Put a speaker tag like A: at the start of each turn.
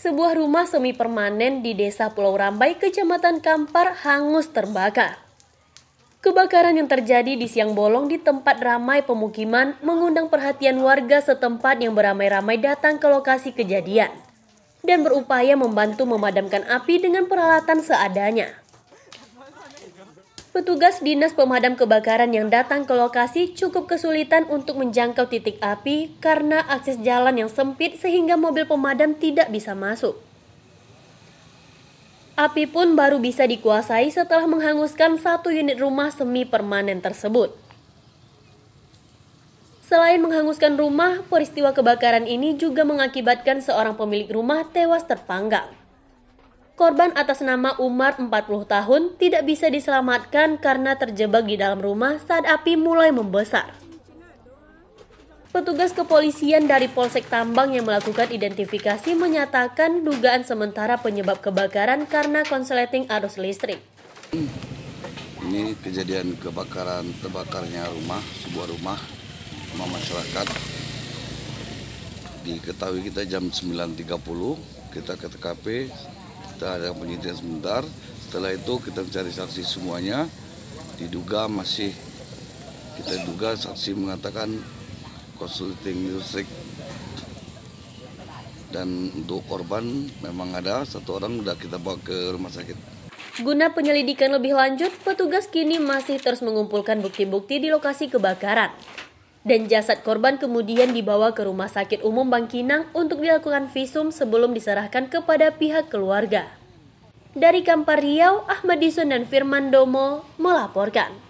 A: Sebuah rumah semi permanen di Desa Pulau Rambai, Kecamatan Kampar hangus terbakar. Kebakaran yang terjadi di siang bolong di tempat ramai pemukiman mengundang perhatian warga setempat yang beramai-ramai datang ke lokasi kejadian dan berupaya membantu memadamkan api dengan peralatan seadanya. Petugas Dinas Pemadam Kebakaran yang datang ke lokasi cukup kesulitan untuk menjangkau titik api karena akses jalan yang sempit sehingga mobil pemadam tidak bisa masuk. Api pun baru bisa dikuasai setelah menghanguskan satu unit rumah semi permanen tersebut. Selain menghanguskan rumah, peristiwa kebakaran ini juga mengakibatkan seorang pemilik rumah tewas terpanggang. Korban atas nama Umar 40 tahun tidak bisa diselamatkan karena terjebak di dalam rumah saat api mulai membesar. Petugas kepolisian dari Polsek Tambang yang melakukan identifikasi menyatakan dugaan sementara penyebab kebakaran karena konsleting arus listrik.
B: Ini kejadian kebakaran terbakarnya rumah, sebuah rumah, rumah masyarakat. Diketahui kita jam 9.30, kita ke TKP, kita ada penyidikan sebentar. Setelah itu kita cari saksi semuanya. Diduga masih kita duga saksi mengatakan consulting listrik dan untuk korban memang ada satu orang sudah kita bawa ke rumah sakit.
A: Guna penyelidikan lebih lanjut, petugas kini masih terus mengumpulkan bukti-bukti di lokasi kebakaran dan jasad korban kemudian dibawa ke Rumah Sakit Umum Bangkinang untuk dilakukan visum sebelum diserahkan kepada pihak keluarga. Dari Kampar Riau, Ahmad Dison dan Firman Domo melaporkan.